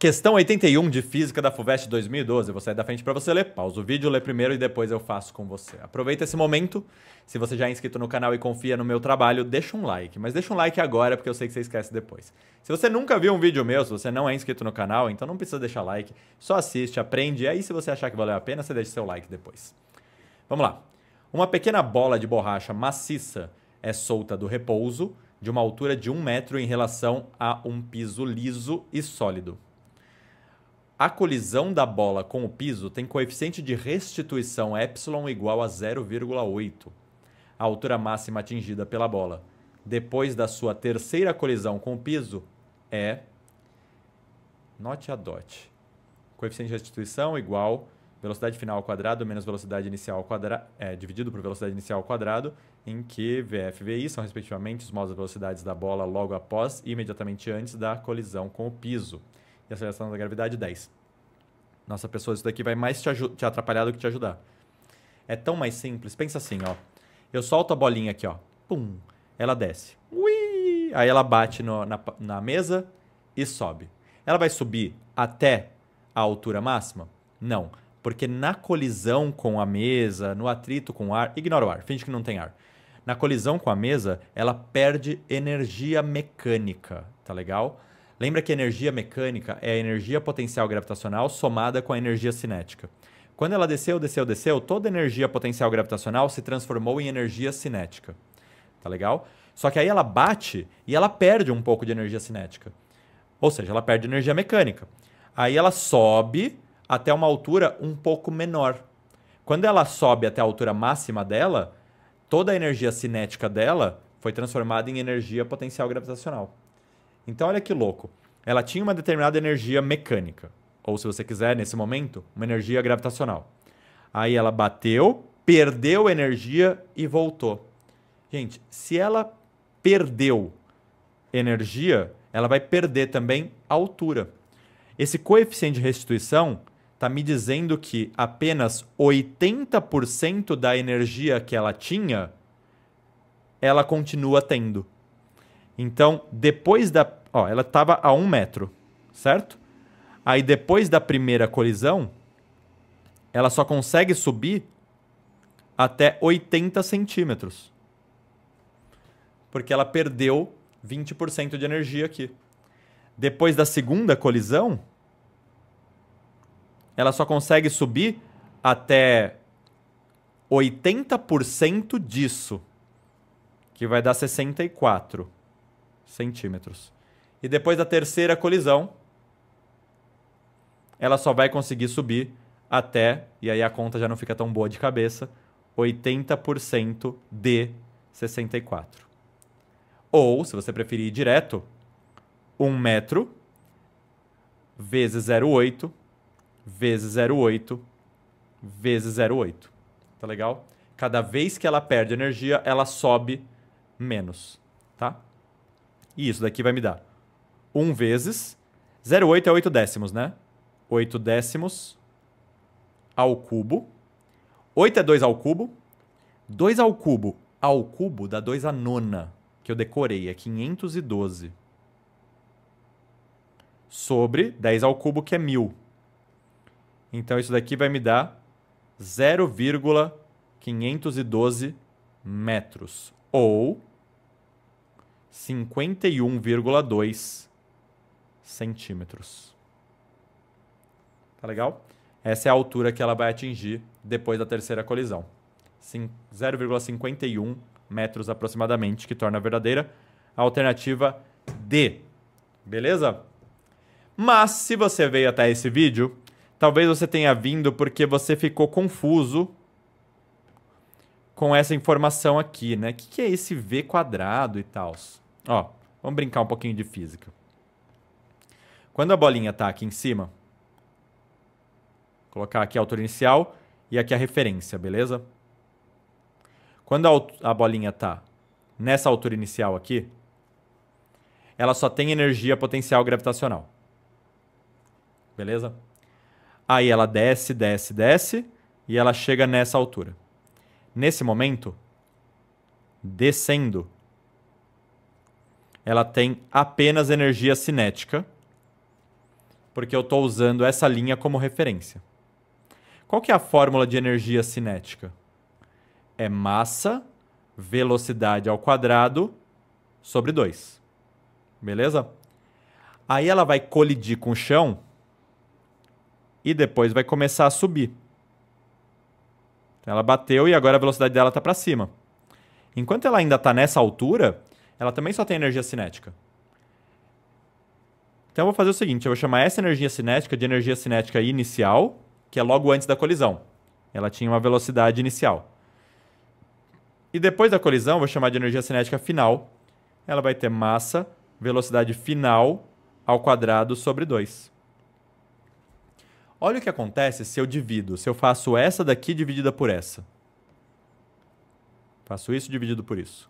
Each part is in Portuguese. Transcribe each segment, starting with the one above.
Questão 81 de Física da FUVEST 2012. vou sair da frente para você ler. Pausa o vídeo, lê primeiro e depois eu faço com você. Aproveita esse momento. Se você já é inscrito no canal e confia no meu trabalho, deixa um like. Mas deixa um like agora, porque eu sei que você esquece depois. Se você nunca viu um vídeo meu, se você não é inscrito no canal, então não precisa deixar like. Só assiste, aprende. E aí, se você achar que valeu a pena, você deixa seu like depois. Vamos lá. Uma pequena bola de borracha maciça é solta do repouso de uma altura de um metro em relação a um piso liso e sólido. A colisão da bola com o piso tem coeficiente de restituição ε igual a 0,8, a altura máxima atingida pela bola. Depois da sua terceira colisão com o piso é note a dot. Coeficiente de restituição igual velocidade final ao quadrado menos velocidade inicial ao quadrado, é, dividido por velocidade inicial ao quadrado, em que VF e VI são respectivamente os modos de velocidades da bola logo após e imediatamente antes da colisão com o piso e aceleração da gravidade 10. Nossa, pessoa, isso daqui vai mais te, te atrapalhar do que te ajudar. É tão mais simples. Pensa assim, ó. Eu solto a bolinha aqui, ó. Pum. Ela desce. Ui! Aí ela bate no, na, na mesa e sobe. Ela vai subir até a altura máxima? Não. Porque na colisão com a mesa, no atrito com o ar, ignora o ar, finge que não tem ar. Na colisão com a mesa, ela perde energia mecânica, tá legal? Lembra que energia mecânica é a energia potencial gravitacional somada com a energia cinética. Quando ela desceu, desceu, desceu, toda energia potencial gravitacional se transformou em energia cinética. Tá legal? Só que aí ela bate e ela perde um pouco de energia cinética. Ou seja, ela perde energia mecânica. Aí ela sobe até uma altura um pouco menor. Quando ela sobe até a altura máxima dela, toda a energia cinética dela foi transformada em energia potencial gravitacional. Então, olha que louco. Ela tinha uma determinada energia mecânica, ou se você quiser, nesse momento, uma energia gravitacional. Aí ela bateu, perdeu energia e voltou. Gente, se ela perdeu energia, ela vai perder também altura. Esse coeficiente de restituição está me dizendo que apenas 80% da energia que ela tinha, ela continua tendo. Então, depois da. Ó, ela estava a um metro, certo? Aí, depois da primeira colisão, ela só consegue subir até 80 centímetros. Porque ela perdeu 20% de energia aqui. Depois da segunda colisão, ela só consegue subir até 80% disso, que vai dar 64 centímetros. E depois da terceira colisão, ela só vai conseguir subir até, e aí a conta já não fica tão boa de cabeça, 80% de 64. Ou, se você preferir ir direto, 1 metro vezes 0,8 vezes 0,8 vezes 0,8. Tá legal? Cada vez que ela perde energia, ela sobe menos, tá? E isso daqui vai me dar 1 vezes. 0,8 é 8 décimos, né? 8 décimos ao cubo. 8 é 2 ao cubo. 2 ao cubo ao cubo dá 2 à nona, que eu decorei. É 512. Sobre 10 ao cubo, que é 1.000. Então, isso daqui vai me dar 0,512 metros. Ou 51,2 centímetros. Tá legal? Essa é a altura que ela vai atingir depois da terceira colisão. 0,51 metros aproximadamente, que torna a verdadeira a alternativa D. Beleza? Mas se você veio até esse vídeo, talvez você tenha vindo porque você ficou confuso com essa informação aqui, né? O que, é esse V quadrado e tal? Ó, vamos brincar um pouquinho de física. Quando a bolinha está aqui em cima, colocar aqui a altura inicial e aqui a referência, beleza? Quando a, a bolinha está nessa altura inicial aqui, ela só tem energia potencial gravitacional. Beleza? Aí ela desce, desce, desce e ela chega nessa altura. Nesse momento, descendo, ela tem apenas energia cinética, porque eu estou usando essa linha como referência. Qual que é a fórmula de energia cinética? É massa velocidade ao quadrado sobre 2. Beleza? Aí ela vai colidir com o chão e depois vai começar a subir. Ela bateu e agora a velocidade dela está para cima. Enquanto ela ainda está nessa altura, ela também só tem energia cinética. Então eu vou fazer o seguinte, eu vou chamar essa energia cinética de energia cinética inicial, que é logo antes da colisão. Ela tinha uma velocidade inicial. E depois da colisão, eu vou chamar de energia cinética final. Ela vai ter massa, velocidade final ao quadrado sobre 2. Olha o que acontece se eu divido, se eu faço essa daqui dividida por essa. Faço isso dividido por isso.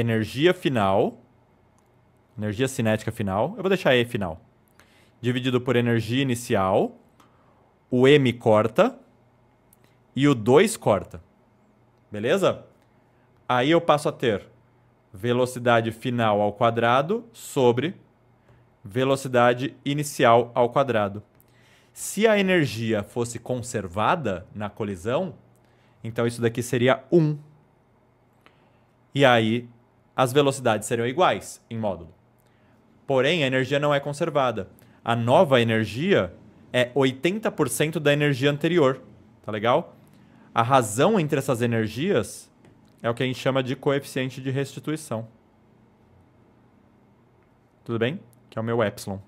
energia final, energia cinética final, eu vou deixar E final, dividido por energia inicial, o M corta e o 2 corta. Beleza? Aí eu passo a ter velocidade final ao quadrado sobre velocidade inicial ao quadrado. Se a energia fosse conservada na colisão, então isso daqui seria 1. E aí as velocidades seriam iguais em módulo. Porém, a energia não é conservada. A nova energia é 80% da energia anterior, tá legal? A razão entre essas energias é o que a gente chama de coeficiente de restituição. Tudo bem? Que é o meu epsilon.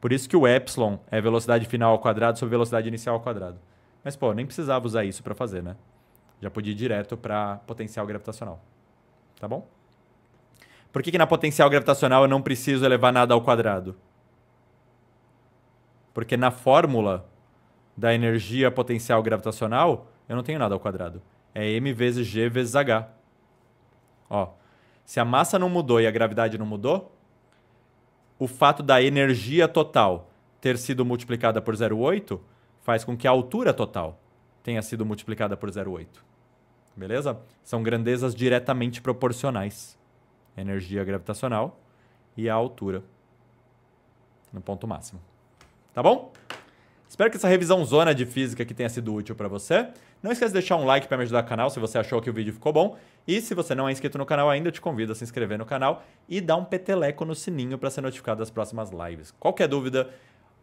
Por isso que o epsilon é velocidade final ao quadrado sobre velocidade inicial ao quadrado. Mas, pô, nem precisava usar isso para fazer, né? Já podia ir direto para potencial gravitacional. Tá bom? Por que, que na potencial gravitacional eu não preciso elevar nada ao quadrado? Porque na fórmula da energia potencial gravitacional, eu não tenho nada ao quadrado. É m vezes g vezes h. Ó, se a massa não mudou e a gravidade não mudou, o fato da energia total ter sido multiplicada por 0,8 faz com que a altura total tenha sido multiplicada por 0,8. Beleza? São grandezas diretamente proporcionais energia gravitacional e a altura no ponto máximo. Tá bom? Espero que essa revisão zona de física aqui tenha sido útil para você. Não esqueça de deixar um like para me ajudar no canal se você achou que o vídeo ficou bom. E se você não é inscrito no canal ainda, eu te convido a se inscrever no canal e dar um peteleco no sininho para ser notificado das próximas lives. Qualquer dúvida,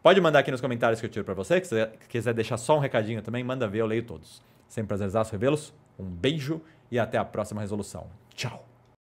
pode mandar aqui nos comentários que eu tiro para você. Se quiser deixar só um recadinho também, manda ver, eu leio todos. Sempre prazerzaço revê-los. Um beijo e até a próxima resolução. Tchau!